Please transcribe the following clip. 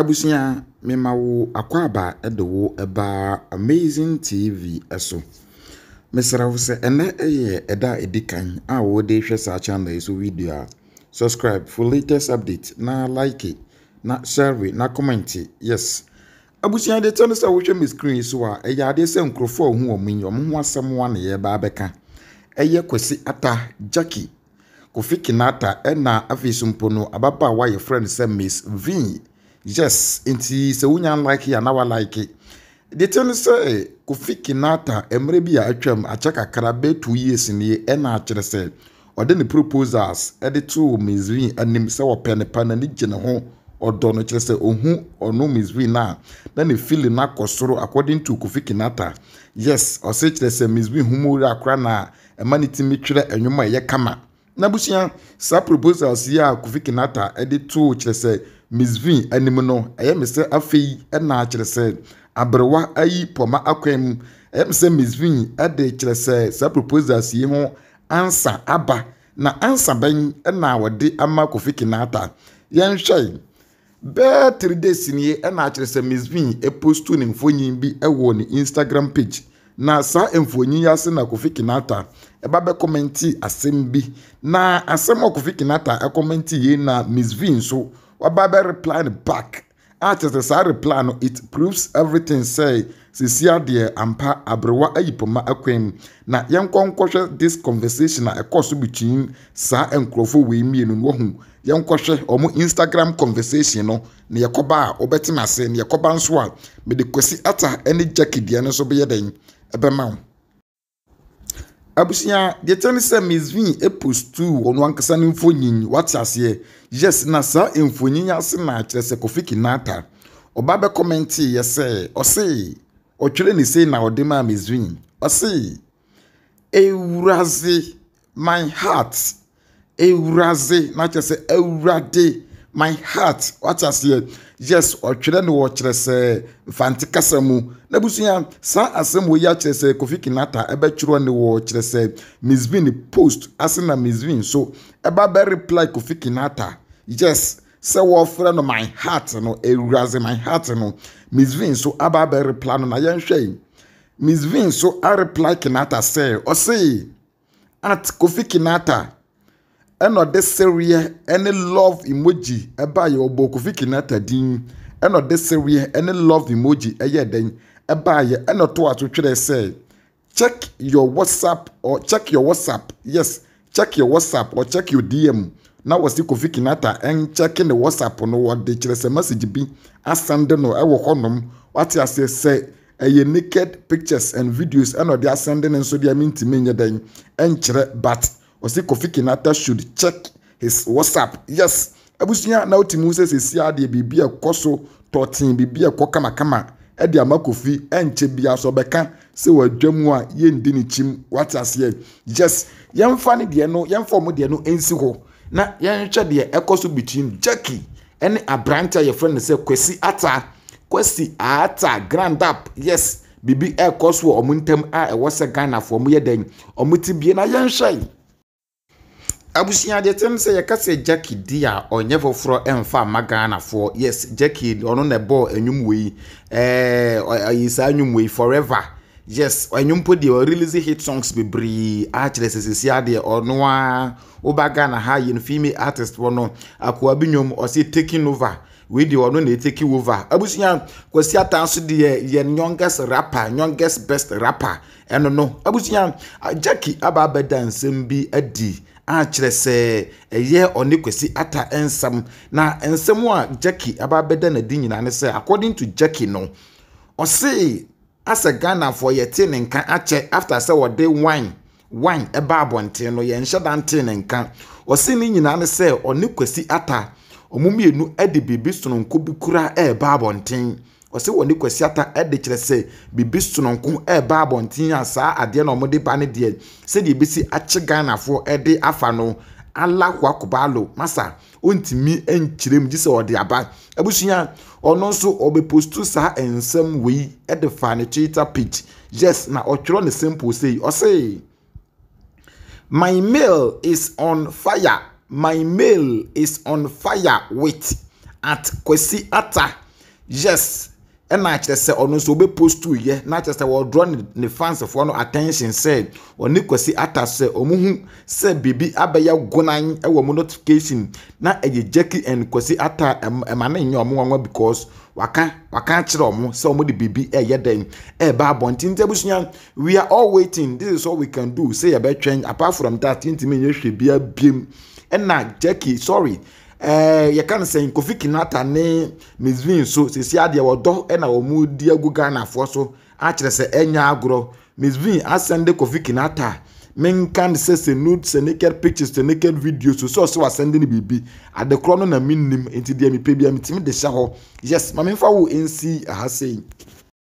abusua mema wo akwaaba ɛde wo ɛbaa amazing tv ɛso mesra wo sɛ ɛnɛ ɛyɛ ɛda a ɛdi kan a wɔde hwɛ saa channel yi so video a subscribe for latest update na like na share na comment yes abusua de tɛno sɛ wohwɛ me screen so a ɛyɛ adeɛ sɛ nkurɔfoɔ a ɔhu wɔ mu yi ɔmo ho asɛm wa na yɛba abɛka ɛyɛ kwasi ata jackie kofi kinata ɛna afei so mpo no ababaawa yɛfrɛ no sɛ miss vin yes nti sɛ wonya like yɛ na walike deɛ tɛ no sɛ eh, kofi kinata mmerɛ bi a atwam akyɛ kakra bɛɛ two years nie ɛna akyerɛ sɛ ɔde ne proposals ɛde too misrin anim sɛ wɔpɛ ne pa n'ani gye ne ho ɔdɔ no kyerɛ sɛ ohu ɔno misrin no na ne fili no akɔ soro according to kofi kinata yes ɔse kyerɛ sɛ misrin humori akora na ɛma ne timi twerɛ nnwoma ɛyɛ kama n'abusua saa proposals yi a kofi kinata de too kyerɛ sɛ ms v anim no ɛyɛ me sɛ afei na akyerɛ sɛ aberewa ayi pɔma akwan ɛyɛ me sɛ ms v de kyerɛ sɛ saa proposals yi ho ansa aba na ansa bɛn na wɔde ama kofi kinata yɛnhwɛ bɛɛ three days nie na akyerɛ sɛ ms v post ne mfonyin bi wɔ ne instagram page na saa mfonyin yi ase na kofi kinata ɛba bɛ kɔmɛnti asɛm bi na asɛm a kofi kinata ɛkɔmɛnti yie na miss v nso waba bɛ reply no back a kyerɛ saa reply no it proves everything say sisi adeɛ ampa aberewa ayi poma akwan mu na yɛn nkɔnkɔhwɛ this conversation a ɛkɔɔ so between saa nkurɔfoɔ wei mmienu no wɔho yɛn nkɔhwɛ wɔn instagram conversation no na yɛkɔba a wɔbɛtena ase na yɛkɔba nso a mede kwasi ata ne jackie deɛ no so bɛyɛ dɛn. ɛbɛma wo abusua deɛ kyerɛ ne sɛ misvin epostu ɔno ankasa ne mfonyin wate aseɛ yes na saa mfonyin ase na kyerɛ sɛ kofi kinata ɔba bɛ kɔmɛnti yɛ sɛ ɔse ɔtwerɛ ne sei na ɔde maa misvin ɔse ewuraze my heart ewuraze na kyerɛ sɛ ewurade. my heart wata aseɛ yes ɔtwerɛ no wɔ kyerɛ sɛ uh, mfante kasa mu na busua saa asɛm wɔ yi akyerɛ sɛ kofi kinata ɛbɛtwerɛ no wɔ kyerɛ sɛ misbin post ase na misbin so ɛba bɛ reply kofi kinata yes sɛ wɔfrɛ no my heart no ewuraze my heart no misbin so aba bɛ reply no na yɛnhwɛ yi misbin so reply. kinata sɛ ɔse at kofi kinata ɛna ɔde sereɛ ɛne love emoji ɛbaa yɛ ɔbɔ kofi kinata din ɛna ɔde sereɛ ɛne love emoji ɛyɛ dɛn ɛbaa yɛ ɛna ɔto ato twerɛ sɛ check your whatsapp or check your whatsapp yes check your whatsapp or check your dm na wɔsi kofi kinata ɛnkyɛke ne whatsapp no wɔde kyerɛ sɛ message bi asande no ɛwɔ hɔnom wate ase sɛ ɛyɛ naked pictures and videos ɛna ɔde asande ne nso deɛ mi ntumi nyɛ dɛn ɛnkyerɛ but ɔsi kofi kinata should check his whatsapp yes abusua na wotu mu sɛ sisi adeɛ biribi ɛkɔ so tɔten biribi ɛkɔ kamakama ɛde ama kofi ɛnkyɛ bia so ɔbɛka sɛ wadwa mu a yɛndi ne kyim wate aseɛ yes yɛmfa ne deɛ no yɛmfa ɔmo deɛ no ɛnsi hɔ na yɛnhwɛ deɛ ɛkɔ so between jackie ɛne aberante a yɛfrɛ no sɛ kwasi ata kwasi ata grand up yes biribi ɛkɔ so wɔ ɔmo ntam a ɛwɔ sɛ ghanafoɔ ɔmo yɛ dɛn ɔmo ti bie na yɛnhwɛ yi abusuade tem sɛ yɛka sɛ jacki di a ɔnyɛ foforɔ ɛmfa ma ghanafoɔ yes jacki ɔno na ɛbɔɔ ɛnwom wei ɛɛ eh, ɔyi eh, saa ɛnwom wei forever yes ɛnwom po deɛ ɔrelease hit songs bebree akyerɛ sɛ sisi adeɛ ɔno a ɔba ghana ha yɛn female artist wɔ no akoa bi nwom ɔsi taking over wei deɛ ɔno na ɛtake over abusua kwasi ata nso deɛ yɛ youngest rapper youngest best rapper ɛno no abusua jacki aba abɛda nsɛm bi adi akyerɛ sɛ ɛyɛ ɔne kwasi ata nsɛm na nsɛm a jackie aba abɛda n'adi nyinaa ne sɛ according to jackie no ɔse asɛ ghanafoɔ yɛte ne nka akyɛ after sɛ wɔde wine wine ɛba abɔnten no yɛnhyɛ dante ne nka ɔse ne nyinaa ne sɛ ɔne kwasi ata ɔmo mmienu de biribi sononko bi kura ɛreba abɔnten wɔsɛ wɔn ni kwasi ata ɛde kyerɛ sɛ bibi sononko ɛɛba abɔnten a saa adeɛ na wɔn ba ne deɛ sɛdeɛ ebi si akye ghanafoɔ ɛde afa no alakoa kobalo masa ontumi nkyerɛ mu gye ɔde aba abusua ɔno nso ɔbɛpostu saa nsɛm wei ɛde fa ne twitter page yes na ɔtwerɛ ne simple sei ɔse my mail is on fire my mail is on fire wait at kwasi ata yes ɛna akyerɛ sɛ ɔno nso ɔbɛpostu yɛ na akyerɛ sɛ wɔdrɔ ne ne fansifoɔ no attention sɛ ɔne kwasi ata sɛ ɔmo hu sɛ biribi abɛyɛ gonan ɛwɔ mo notification na ɛyɛ jackie and kwasi ata ɛma ne nyɛ ɔmo nwanwa because waka waka akyerɛ ɔmo sɛ ɔmo de biribi ɛyɛ dɛm ɛɛba abɔnten tɛ busua we are all waiting this is all we can do sɛ yɛbɛtwɛn apart from that ntumi nyɛ hwɛ bia biem ɛna jackie sorry. ɛɛ eh, yɛka no sɛ kofi kinata ne misvin so sisi adeɛ wɔdɔ ɛna wɔn di agu ghanafoɔ so akyerɛ sɛ ɛnya agorɔ misvin asɛnde kofi kinata menka no sɛ sɛ nude sɛ naked pictures sɛ naked videos so ɔsɛ wasɛnde no biribi adekorɔ no na menim nti deɛ mepɛ de hyɛ hɔ yes maame memfa wo nsi aha sei